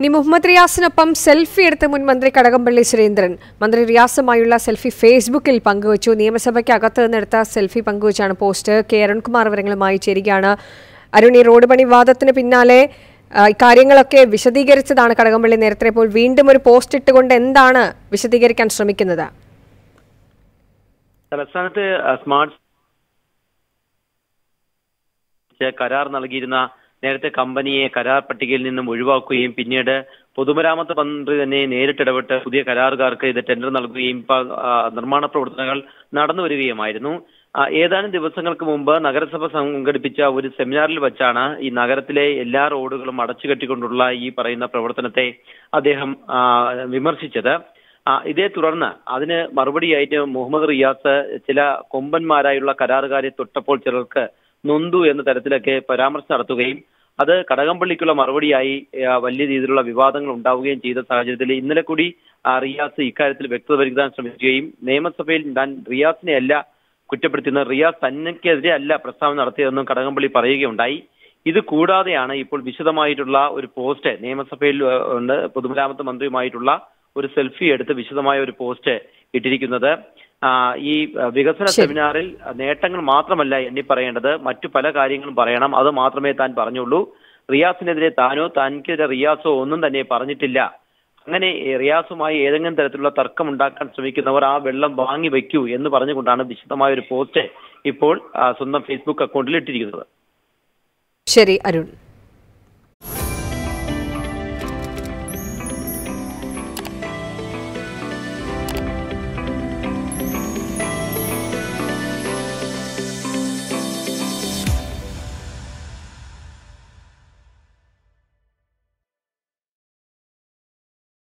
ഇനി മുഹമ്മദ് റിയാസിനൊപ്പം സെൽഫി എടുത്ത മുൻ മന്ത്രി കടകംപള്ളി സുരേന്ദ്രൻ മന്ത്രി റിയാസുമായുള്ള സെൽഫി ഫേസ്ബുക്കിൽ പങ്കുവച്ചു നിയമസഭയ്ക്കകത്ത് നിന്നെടുത്ത സെൽഫി പങ്കുവച്ചാണ് പോസ്റ്റ് കെ അരുൺകുമാർ വിവരങ്ങളുമായി ചേരുകയാണ് അരുൺ ഈ റോഡ് പണി വാദത്തിന് പിന്നാലെ ഇക്കാര്യങ്ങളൊക്കെ വിശദീകരിച്ചതാണ് കടകംപള്ളി നേരത്തെ ഇപ്പോൾ വീണ്ടും ഒരു പോസ്റ്റ് ഇട്ടുകൊണ്ട് എന്താണ് വിശദീകരിക്കാൻ ശ്രമിക്കുന്നത് കരാർ നൽകിയിരുന്ന നേരത്തെ കമ്പനിയെ കരാർ പട്ടികയിൽ നിന്നും ഒഴിവാക്കുകയും പിന്നീട് പൊതുമരാമത്ത് മന്ത്രി തന്നെ നേരിട്ടിടപെട്ട് പുതിയ കരാറുകാർക്ക് ഇത് ടെൻഡർ നൽകുകയും നിർമ്മാണ പ്രവർത്തനങ്ങൾ നടന്നു വരികയുമായിരുന്നു ഏതാനും ദിവസങ്ങൾക്ക് മുമ്പ് നഗരസഭ സംഘടിപ്പിച്ച ഒരു സെമിനാറിൽ വെച്ചാണ് ഈ നഗരത്തിലെ എല്ലാ റോഡുകളും അടച്ചുകെട്ടിക്കൊണ്ടുള്ള ഈ പറയുന്ന പ്രവർത്തനത്തെ അദ്ദേഹം വിമർശിച്ചത് ഇതേ തുടർന്ന് അതിന് മറുപടിയായിട്ട് മുഹമ്മദ് റിയാസ് ചില കൊമ്പന്മാരായുള്ള കരാറുകാരെ തൊട്ടപ്പോൾ ചിലർക്ക് നൊന്തു എന്ന തരത്തിലൊക്കെ പരാമർശം നടത്തുകയും അത് കടകംപള്ളിക്കുള്ള മറുപടിയായി വലിയ രീതിയിലുള്ള വിവാദങ്ങൾ ഉണ്ടാവുകയും ചെയ്ത സാഹചര്യത്തിൽ ഇന്നലെ കൂടി റിയാസ് ഇക്കാര്യത്തിൽ വ്യക്തത വരുത്താൻ ശ്രമിക്കുകയും നിയമസഭയിൽ താൻ റിയാസിനെ അല്ല കുറ്റപ്പെടുത്തുന്ന റിയാസ് തന്നെക്കെതിരെ അല്ല പ്രസ്താവന നടത്തിയതെന്നും കടകംപള്ളി പറയുകയുണ്ടായി ഇത് കൂടാതെയാണ് ഇപ്പോൾ വിശദമായിട്ടുള്ള ഒരു പോസ്റ്റ് നിയമസഭയിൽ ഉണ്ട് പൊതുമരാമത്ത് മന്ത്രിയുമായിട്ടുള്ള ഒരു സെൽഫി എടുത്ത് വിശദമായ ഒരു പോസ്റ്റ് ഇട്ടിരിക്കുന്നത് ഈ വികസന സെമിനാറിൽ നേട്ടങ്ങൾ മാത്രമല്ല എണ്ണി പറയേണ്ടത് മറ്റു പല കാര്യങ്ങളും പറയണം അത് മാത്രമേ താൻ പറഞ്ഞുള്ളൂ റിയാസിനെതിരെ താനോ തനിക്കെതിരെ റിയാസോ ഒന്നും തന്നെ പറഞ്ഞിട്ടില്ല അങ്ങനെ റിയാസുമായി ഏതെങ്കിലും തരത്തിലുള്ള തർക്കം ഉണ്ടാക്കാൻ ശ്രമിക്കുന്നവർ ആ വെള്ളം വാങ്ങി വെക്കൂ എന്ന് പറഞ്ഞുകൊണ്ടാണ് വിശദമായ ഒരു പോസ്റ്റ് ഇപ്പോൾ സ്വന്തം ഫേസ്ബുക്ക് അക്കൗണ്ടിൽ ഇട്ടിരിക്കുന്നത് ശരി അരുൺ